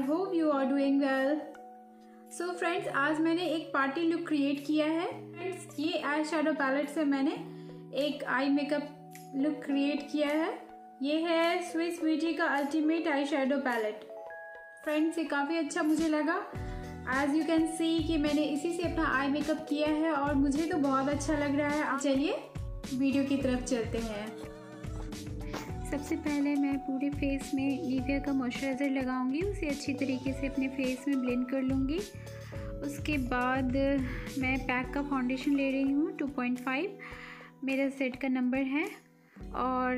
I hope you are doing well so friends आज मैंने एक पार्टी लुक क्रिएट किया है फ्रेंड्स ये आई शेडो पैलेट से मैंने एक आई मेकअप लुक क्रिएट किया है ये है स्विस ब्यूटी का ultimate eye shadow palette friends ये काफ़ी अच्छा मुझे लगा एज यू कैन सी कि मैंने इसी से अपना आई मेकअप किया है और मुझे तो बहुत अच्छा लग रहा है चलिए वीडियो की तरफ चलते हैं सबसे पहले मैं पूरे फेस में निविया का मॉइस्चराइज़र लगाऊंगी उसे अच्छी तरीके से अपने फेस में ब्लेंड कर लूँगी उसके बाद मैं पैक का फाउंडेशन ले रही हूँ 2.5 मेरा सेट का नंबर है और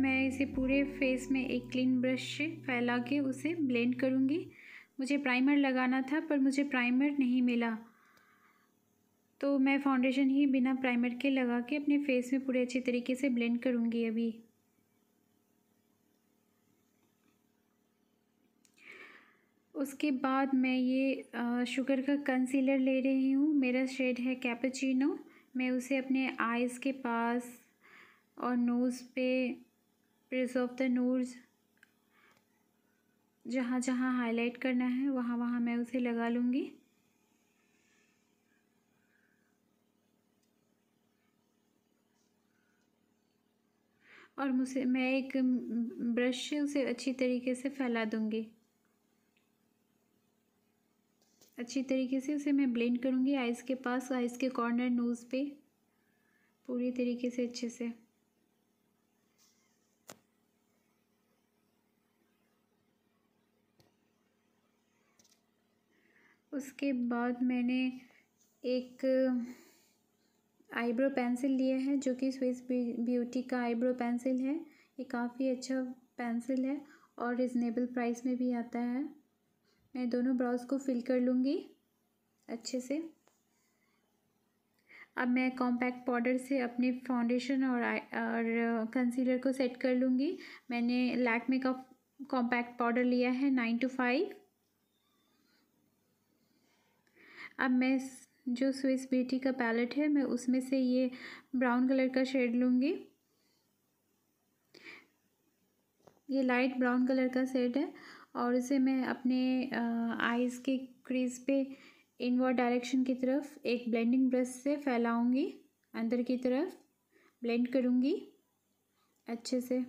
मैं इसे पूरे फेस में एक क्लीन ब्रश से फैला के उसे ब्लेंड करूँगी मुझे प्राइमर लगाना था पर मुझे प्राइमर नहीं मिला तो मैं फाउंडेशन ही बिना प्राइमर के लगा के अपने फेस में पूरे अच्छे तरीके से ब्लेंड करूँगी अभी उसके बाद मैं ये शुगर का कंसीलर ले रही हूँ मेरा शेड है कैपेचिनो मैं उसे अपने आइज़ के पास और नोज़ पे प्रिज ऑफ द नोज़ जहाँ जहाँ हाईलाइट करना है वहाँ वहाँ मैं उसे लगा लूँगी और मुझे मैं एक ब्रश से उसे अच्छी तरीके से फैला दूँगी अच्छी तरीके से उसे मैं ब्लेंड करूँगी आइज़ के पास आइज़ के कॉर्नर नोज़ पे पूरी तरीके से अच्छे से उसके बाद मैंने एक आईब्रो पेंसिल लिया है जो कि स्विस ब्यूटी का आईब्रो पेंसिल है ये काफ़ी अच्छा पेंसिल है और रिजनेबल प्राइस में भी आता है मैं दोनों ब्राउज़ को फिल कर लूँगी अच्छे से अब मैं कॉम्पैक्ट पाउडर से अपने फाउंडेशन और और कंसीलर को सेट कर लूँगी मैंने लैकमे का कॉम्पैक्ट पाउडर लिया है नाइन टू फाइव अब मैं जो स्विस ब्यूटी का पैलेट है मैं उसमें से ये ब्राउन कलर का शेड लूँगी ये लाइट ब्राउन कलर का सेट है और इसे मैं अपने आइज़ के क्रीज पे इनवर्ड डायरेक्शन की तरफ एक ब्लेंडिंग ब्रश से फैलाऊंगी अंदर की तरफ ब्लेंड करूँगी अच्छे से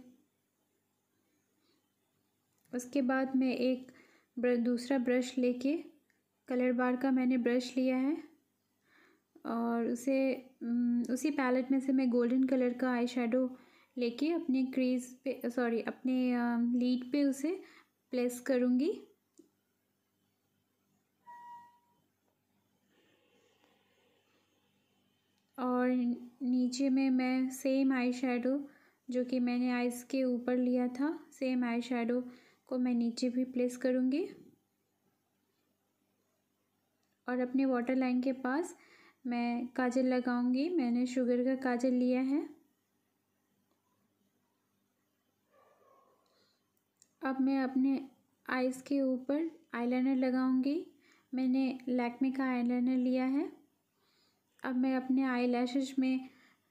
उसके बाद मैं एक ब्र, दूसरा ब्रश लेके कलर बार का मैंने ब्रश लिया है और उसे उसी पैलेट में से मैं गोल्डन कलर का आई शेडो लेके अपने क्रीज पे सॉरी अपने लीड पे उसे प्लेस करूँगी और नीचे में मैं सेम आई शेडो जो कि मैंने आइज़ के ऊपर लिया था सेम आई शेडो को मैं नीचे भी प्लेस करूँगी और अपने वाटर लाइन के पास मैं काजल लगाऊंगी मैंने शुगर का काजल लिया है अब मैं अपने आइज़ के ऊपर आईलाइनर लगाऊंगी मैंने लैक्मे का आईलाइनर लिया है अब मैं अपने आई लैशेज में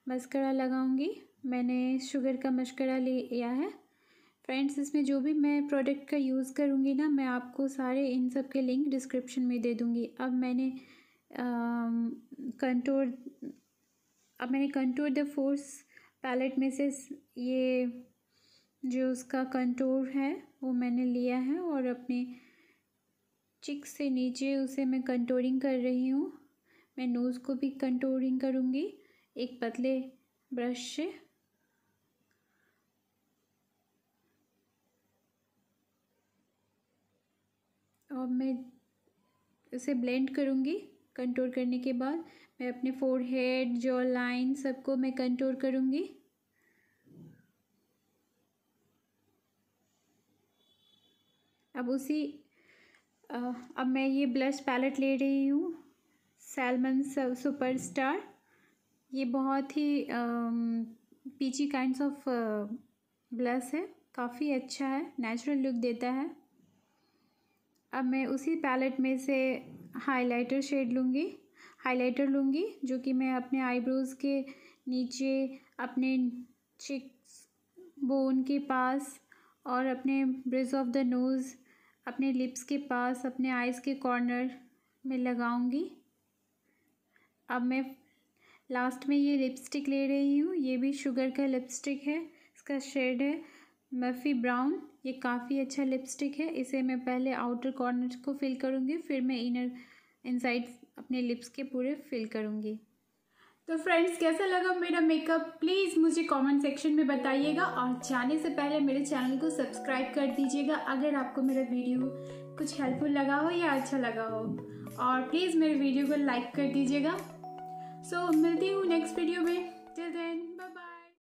मस्करा लगाऊंगी मैंने शुगर का मस्करा लिया है फ्रेंड्स इसमें जो भी मैं प्रोडक्ट का यूज़ करूँगी ना मैं आपको सारे इन सब के लिंक डिस्क्रिप्शन में दे दूँगी अब मैंने कंटूर अब मैंने कंटूर द फोर्स पैलेट में से ये जो उसका कंटूर है वो मैंने लिया है और अपने चिक से नीचे उसे मैं कंटूरिंग कर रही हूँ मैं नोज़ को भी कंटूरिंग करूँगी एक पतले ब्रश से और मैं उसे ब्लेंड करूँगी कंटूर करने के बाद मैं अपने फोर हेड जॉ लाइन सबको मैं कंटूर करूँगी अब उसी अब मैं ये ब्लश पैलेट ले रही हूँ सैलमन सुपर स्टार ये बहुत ही पीची काइंड ऑफ ब्लश है काफ़ी अच्छा है नेचुरल लुक देता है अब मैं उसी पैलेट में से हाइलाइटर शेड लूँगी हाइलाइटर लूँगी जो कि मैं अपने आईब्रोज़ के नीचे अपने चिक्स बोन के पास और अपने ब्रिज ऑफ द नोज़ अपने लिप्स के पास अपने आइज़ के कॉर्नर में लगाऊंगी अब मैं लास्ट में ये लिपस्टिक ले रही हूँ ये भी शुगर का लिपस्टिक है इसका शेड है मफ़ी ब्राउन ये काफ़ी अच्छा लिपस्टिक है इसे मैं पहले आउटर कॉर्नर को फिल करूँगी फिर मैं इनर इनसाइड अपने लिप्स के पूरे फिल करूँगी तो फ्रेंड्स कैसा लगा मेरा मेकअप प्लीज़ मुझे कमेंट सेक्शन में बताइएगा और जाने से पहले मेरे चैनल को सब्सक्राइब कर दीजिएगा अगर आपको मेरा वीडियो कुछ हेल्पफुल लगा हो या अच्छा लगा हो और प्लीज़ मेरे वीडियो को लाइक कर दीजिएगा सो so, मिलती हूँ नेक्स्ट वीडियो में टिल देन